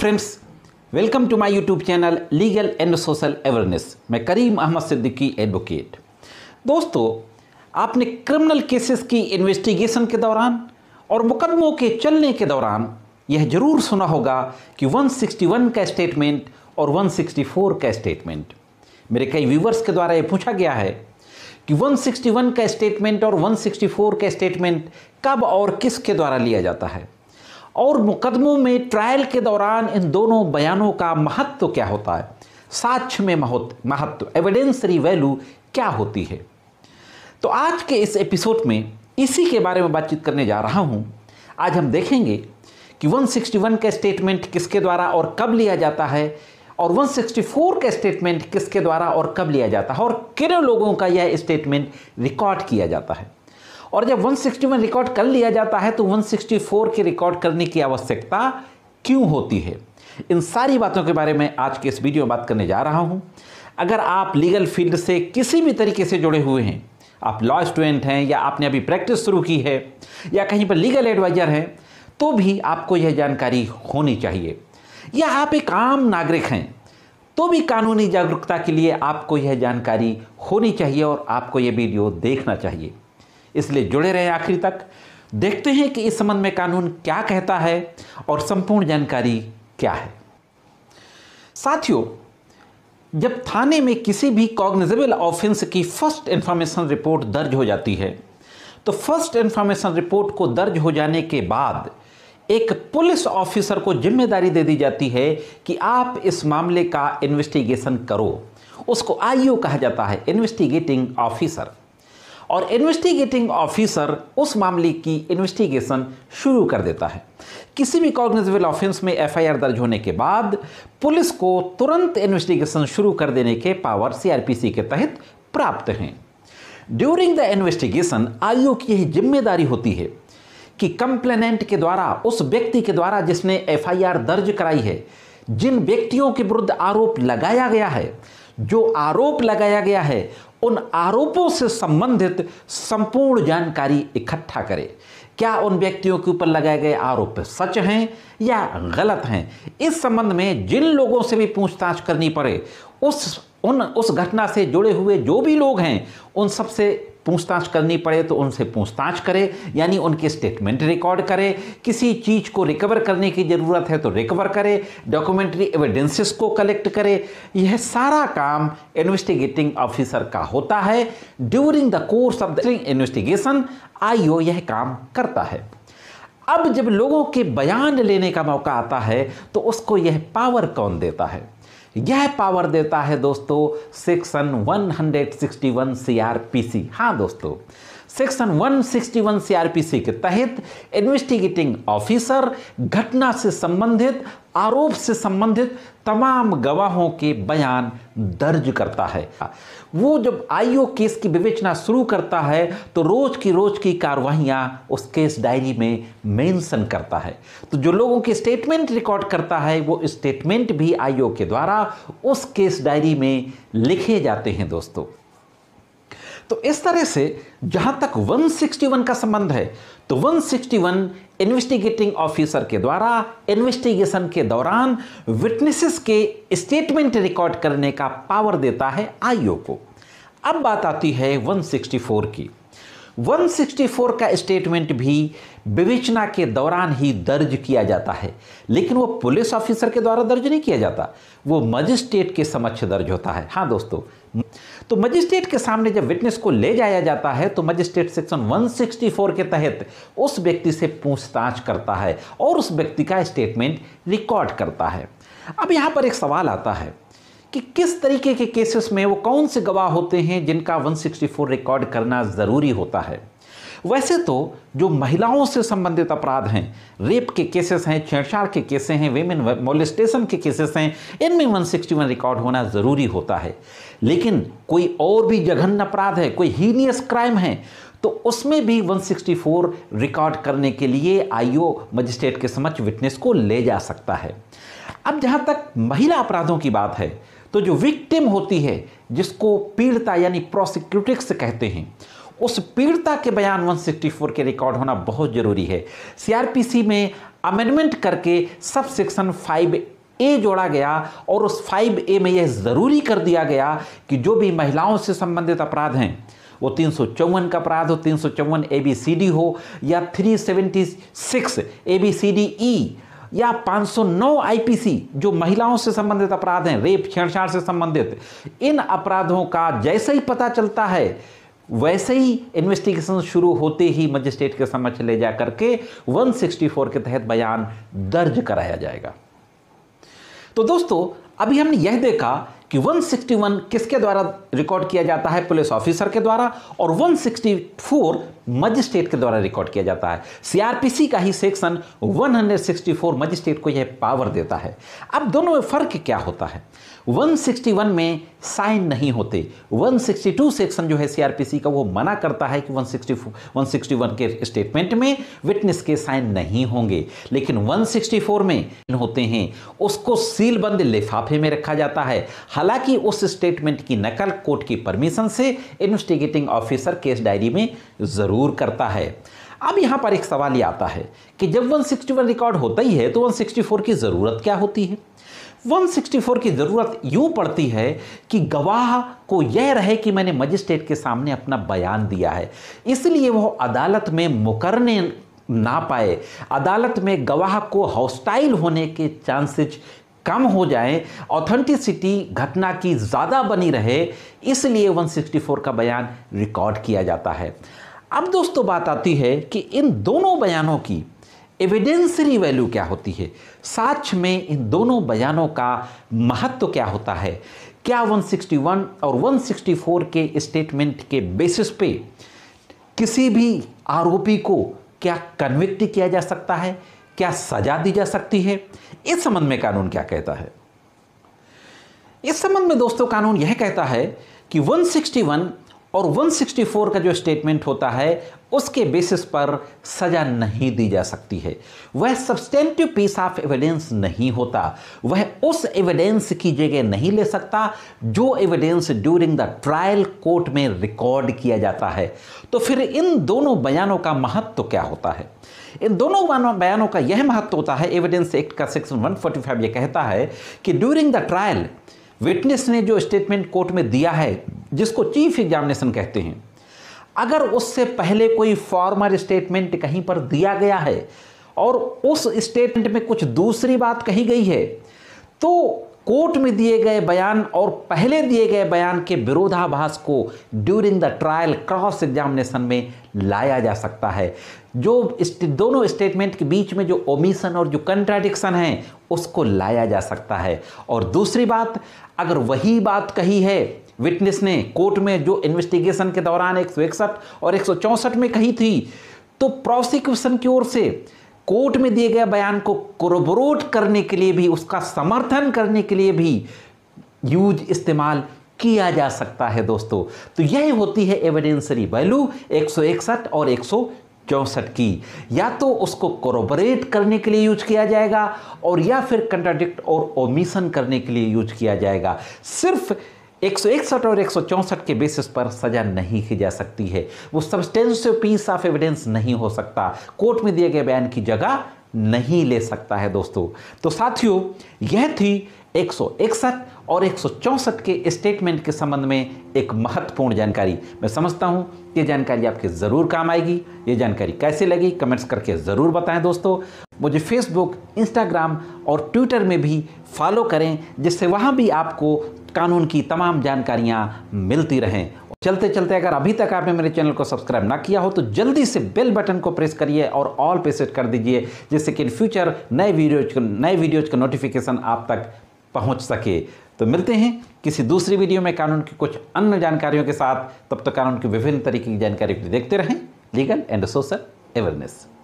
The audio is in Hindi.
friends welcome to my YouTube channel legal and social awareness मैं करीम अहमद सिद्दीकी एडवोकेट दोस्तों आपने क्रिमिनल केसेस की इन्वेस्टिगेशन के दौरान और मुकदमों के चलने के दौरान यह जरूर सुना होगा कि 161 का स्टेटमेंट और 164 का स्टेटमेंट मेरे कई व्यूवर्स के द्वारा यह पूछा गया है कि 161 का स्टेटमेंट और 164 का स्टेटमेंट कब और किसके द्वारा लिया जाता है और मुकदमों में ट्रायल के दौरान इन दोनों बयानों का महत्व क्या होता है साक्ष्य में महत्व एविडेंसरी वैल्यू क्या होती है तो आज के इस एपिसोड में इसी के बारे में बातचीत करने जा रहा हूं आज हम देखेंगे कि 161 का स्टेटमेंट किसके द्वारा और कब लिया जाता है और 164 का स्टेटमेंट किसके द्वारा और कब लिया जाता है और किन लोगों का यह स्टेटमेंट रिकॉर्ड किया जाता है और जब 161 रिकॉर्ड कर लिया जाता है तो 164 के रिकॉर्ड करने की आवश्यकता क्यों होती है इन सारी बातों के बारे में आज के इस वीडियो में बात करने जा रहा हूं अगर आप लीगल फील्ड से किसी भी तरीके से जुड़े हुए हैं आप लॉ स्टूडेंट हैं या आपने अभी प्रैक्टिस शुरू की है या कहीं पर लीगल एडवाइज़र हैं तो भी आपको यह जानकारी होनी चाहिए या आप एक आम नागरिक हैं तो भी कानूनी जागरूकता के लिए आपको यह जानकारी होनी चाहिए और आपको यह वीडियो देखना चाहिए इसलिए जुड़े रहे आखिर तक देखते हैं कि इस संबंध में कानून क्या कहता है और संपूर्ण जानकारी क्या है साथियों जब थाने में किसी भी कॉग्निजेबल ऑफेंस की फर्स्ट इंफॉर्मेशन रिपोर्ट दर्ज हो जाती है तो फर्स्ट इंफॉर्मेशन रिपोर्ट को दर्ज हो जाने के बाद एक पुलिस ऑफिसर को जिम्मेदारी दे दी जाती है कि आप इस मामले का इन्वेस्टिगेशन करो उसको आईओ कहा जाता है इन्वेस्टिगेटिंग ऑफिसर और इन्वेस्टिगेटिंग ऑफिसर उस मामले की इन्वेस्टिगेशन शुरू कर देता है किसी भी कॉग्निजेबल ऑफेंस में एफआईआर दर्ज होने के बाद पुलिस को तुरंत इन्वेस्टिगेशन शुरू कर देने के पावर सीआरपीसी के तहत प्राप्त हैं ड्यूरिंग द इन्वेस्टिगेशन आयोग की यही जिम्मेदारी होती है कि कंप्लेनेंट के द्वारा उस व्यक्ति के द्वारा जिसने एफआईआर दर्ज कराई है जिन व्यक्तियों के विरुद्ध आरोप लगाया गया है जो आरोप लगाया गया है उन आरोपों से संबंधित संपूर्ण जानकारी इकट्ठा करे क्या उन व्यक्तियों के ऊपर लगाए गए आरोप सच हैं या गलत हैं इस संबंध में जिन लोगों से भी पूछताछ करनी पड़े उस उन उस घटना से जुड़े हुए जो भी लोग हैं उन सबसे पूछताछ करनी पड़े तो उनसे पूछताछ करे यानी उनके स्टेटमेंट रिकॉर्ड करे किसी चीज़ को रिकवर करने की ज़रूरत है तो रिकवर करे डॉक्यूमेंट्री एविडेंसेस को कलेक्ट करे यह सारा काम इन्वेस्टिगेटिंग ऑफिसर का होता है during the course of the investigation IO यह काम करता है अब जब लोगों के बयान लेने का मौका आता है तो उसको यह पावर कौन देता है यह पावर देता है दोस्तों सेक्शन 161 सीआरपीसी हाँ दोस्तों सेक्शन 161 सीआरपीसी के तहत इन्वेस्टिगेटिंग ऑफिसर घटना से संबंधित आरोप से संबंधित तमाम गवाहों के बयान दर्ज करता है वो जब आईओ केस की विवेचना शुरू करता है तो रोज की रोज की कार्रवाइयाँ उस केस डायरी में मेंशन करता है तो जो लोगों की स्टेटमेंट रिकॉर्ड करता है वो स्टेटमेंट भी आईओ के द्वारा उस केस डायरी में लिखे जाते हैं दोस्तों तो इस तरह से जहां तक 161 का संबंध है तो 161 इन्वेस्टिगेटिंग ऑफिसर के द्वारा इन्वेस्टिगेशन के दौरान विटनेसेस के स्टेटमेंट रिकॉर्ड करने का पावर देता है आईओ को अब बात आती है 164 की 164 का स्टेटमेंट भी विवेचना के दौरान ही दर्ज किया जाता है लेकिन वो पुलिस ऑफिसर के द्वारा दर्ज नहीं किया जाता वो मजिस्ट्रेट के समक्ष दर्ज होता है हाँ दोस्तों तो मजिस्ट्रेट के सामने जब विटनेस को ले जाया जाता है तो मजिस्ट्रेट सेक्शन 164 के तहत उस व्यक्ति से पूछताछ करता है और उस व्यक्ति का स्टेटमेंट रिकॉर्ड करता है अब यहाँ पर एक सवाल आता है कि किस तरीके के केसेस में वो कौन से गवाह होते हैं जिनका 164 रिकॉर्ड करना ज़रूरी होता है वैसे तो जो महिलाओं से संबंधित अपराध हैं रेप के केसेस हैं छेड़छाड़ के केसेस हैं वेमेन मोलिस्टेशन के केसेस हैं इनमें 161 रिकॉर्ड होना ज़रूरी होता है लेकिन कोई और भी जघन्य अपराध है कोई हीनियस क्राइम है तो उसमें भी 164 रिकॉर्ड करने के लिए आईओ मजिस्ट्रेट के समक्ष विटनेस को ले जा सकता है अब जहाँ तक महिला अपराधों की बात है तो जो विक्टिम होती है जिसको पीड़िता यानी प्रोसिक्यूटिक्स कहते हैं उस पीड़िता के बयान 164 के रिकॉर्ड होना बहुत ज़रूरी है सीआरपीसी में अमेंडमेंट करके सब सेक्शन फाइव ए जोड़ा गया और उस फाइव ए में यह ज़रूरी कर दिया गया कि जो भी महिलाओं से संबंधित अपराध हैं वो तीन सौ का अपराध हो तीन सौ ए बी सी डी हो या 376 A B C D E या 509 आईपीसी जो महिलाओं से संबंधित अपराध हैं रेप छेड़छाड़ से संबंधित इन अपराधों का जैसे ही पता चलता है वैसे ही इन्वेस्टिगेशन शुरू होते ही मजिस्ट्रेट के समक्ष ले जा करके 164 के तहत बयान दर्ज कराया जाएगा तो दोस्तों अभी हमने यह देखा कि 161 किसके द्वारा रिकॉर्ड किया जाता है पुलिस ऑफिसर के द्वारा और 164 मजिस्ट्रेट के द्वारा रिकॉर्ड किया जाता है सीआरपीसी का ही सेक्शन 164 मजिस्ट्रेट को यह पावर देता है अब दोनों में फर्क क्या होता है 161 में साइन नहीं होते 162 सेक्शन जो है सीआरपीसी का वो मना करता है कि 164 161 के स्टेटमेंट में विटनेस के साइन नहीं होंगे लेकिन 164 में होते हैं उसको सीलबंद लिफाफे में रखा जाता है हालांकि उस स्टेटमेंट की नकल कोर्ट की परमिशन से इन्वेस्टिगेटिंग ऑफिसर केस डायरी में ज़रूर करता है अब यहाँ पर एक सवाल ये आता है कि जब 161 रिकॉर्ड होता ही है तो 164 की ज़रूरत क्या होती है 164 की ज़रूरत यूँ पड़ती है कि गवाह को यह रहे कि मैंने मजिस्ट्रेट के सामने अपना बयान दिया है इसलिए वह अदालत में मुकरने ना पाए अदालत में गवाह को हॉस्टाइल होने के चांसेज कम हो जाए ऑथेंटिसिटी घटना की ज़्यादा बनी रहे इसलिए 164 का बयान रिकॉर्ड किया जाता है अब दोस्तों बात आती है कि इन दोनों बयानों की एविडेंसरी वैल्यू क्या होती है साक्ष में इन दोनों बयानों का महत्व तो क्या होता है क्या 161 और 164 के स्टेटमेंट के बेसिस पे किसी भी आरोपी को क्या कन्विक्ट किया जा सकता है क्या सजा दी जा सकती है इस संबंध में कानून क्या कहता है इस संबंध में दोस्तों कानून यह कहता है कि 161 और 164 का जो स्टेटमेंट होता है उसके बेसिस पर सजा नहीं दी जा सकती है वह सब्सटेंटिव पीस ऑफ एविडेंस नहीं होता वह उस एविडेंस की जगह नहीं ले सकता जो evidence during the trial court में रिकॉर्ड किया जाता है तो फिर इन दोनों बयानों का महत्व तो क्या होता है इन दोनों बयानों का यह महत्व होता है एविडेंस एक्ट का सेक्शन 145 ये कहता है कि ड्यूरिंग द ट्रायल विटनेस ने जो स्टेटमेंट कोर्ट में दिया है जिसको चीफ एग्जामिनेशन कहते हैं अगर उससे पहले कोई फॉर्मल स्टेटमेंट कहीं पर दिया गया है और उस स्टेटमेंट में कुछ दूसरी बात कही गई है तो कोर्ट में दिए गए बयान और पहले दिए गए बयान के विरोधाभास को during the trial cross examination में लाया जा सकता है जो दोनों स्टेटमेंट के बीच में जो ओमिशन और जो कंट्राडिक्शन है उसको लाया जा सकता है और दूसरी बात अगर वही बात कही है विटनेस ने कोर्ट में जो इन्वेस्टिगेशन के दौरान एक और एक में कही थी तो प्रोसिक्यूशन की ओर से कोर्ट में दिए गए बयान को कोरोबोरेट करने के लिए भी उसका समर्थन करने के लिए भी यूज इस्तेमाल किया जा सकता है दोस्तों तो यही होती है एविडेंसरी वैल्यू एक और एक चौंसठ की या तो उसको कोरोबरेट करने के लिए यूज किया जाएगा और या फिर कंट्राडिक्ट और ओमिशन करने के लिए यूज किया जाएगा सिर्फ 161 और 164 के बेसिस पर सजा नहीं की जा सकती है वो सब्सटेंसिव पीस ऑफ एविडेंस नहीं हो सकता कोर्ट में दिए गए बयान की जगह नहीं ले सकता है दोस्तों तो साथियों यह थी एक और एक के स्टेटमेंट के संबंध में एक महत्वपूर्ण जानकारी मैं समझता हूं ये जानकारी आपके ज़रूर काम आएगी ये जानकारी कैसे लगी कमेंट्स करके ज़रूर बताएं दोस्तों मुझे फेसबुक इंस्टाग्राम और ट्विटर में भी फॉलो करें जिससे वहाँ भी आपको कानून की तमाम जानकारियाँ मिलती रहें चलते चलते अगर अभी तक आपने मेरे चैनल को सब्सक्राइब ना किया हो तो जल्दी से बेल बटन को प्रेस करिए और ऑल पे सेट कर दीजिए जिससे कि इन फ्यूचर नए वीडियोज नए वीडियोज का नोटिफिकेशन आप तक पहुंच सके तो मिलते हैं किसी दूसरी वीडियो में कानून की कुछ अन्य जानकारियों के साथ तब तक तो कानून की विभिन्न तरीके की जानकारी देखते रहें लीगल एंड सोशल अवेयरनेस